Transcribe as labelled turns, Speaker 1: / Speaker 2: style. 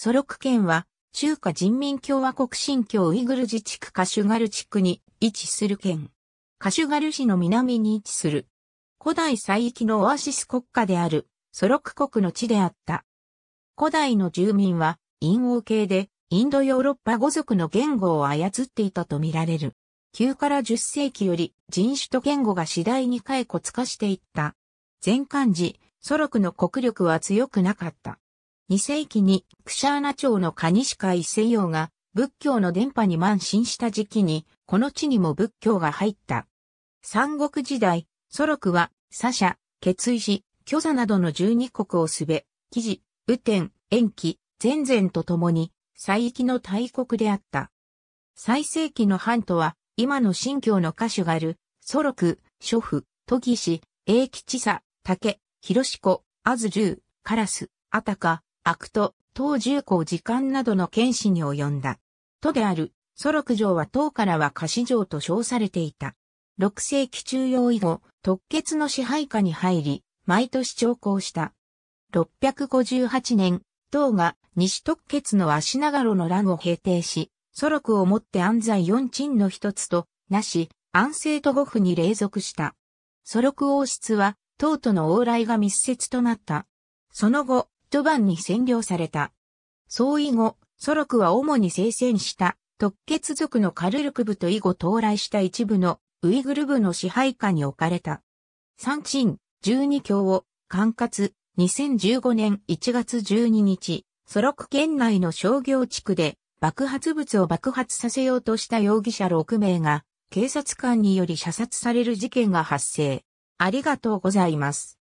Speaker 1: ソロク県は、中華人民共和国新疆ウイグル自治区カシュガル地区に位置する県。カシュガル市の南に位置する。古代最域のオアシス国家である、ソロク国の地であった。古代の住民は、陰王系で、インドヨーロッパ語族の言語を操っていたとみられる。9から10世紀より人種と言語が次第に解骨化していった。前漢時、ソロクの国力は強くなかった。2世紀にクシャーナ朝のカニシカイ西洋が仏教の伝播に満身した時期に、この地にも仏教が入った。三国時代、ソロクは、サシャ、ケツイシ、キョザなどの十二国をすべ、キジ、ウテン、エンキ、ゼンゼンと共に、西域の大国であった。最盛期の藩とは、今の新教の歌手がある、ソロク、諸府、チサ、タケ、ヒロシコ、アズジュー、カラス、アタカ、悪と、唐重工時間などの剣士に及んだ。都である、ソク城は唐からは菓子城と称されていた。六世紀中央以後、特決の支配下に入り、毎年長考した。658年、唐が西特決の足長路の乱を平定し、ソクをもって安西四鎮の一つと、なし、安政と五府に隷属した。ソク王室は、唐との往来が密接となった。その後、一バンに占領された。総以後、ソロクは主に聖戦した特血族のカルルク部と以後到来した一部のウイグル部の支配下に置かれた。三鎮、十二教を管轄、2015年1月12日、ソロク県内の商業地区で爆発物を爆発させようとした容疑者6名が警察官により射殺される事件が発生。ありがとうございます。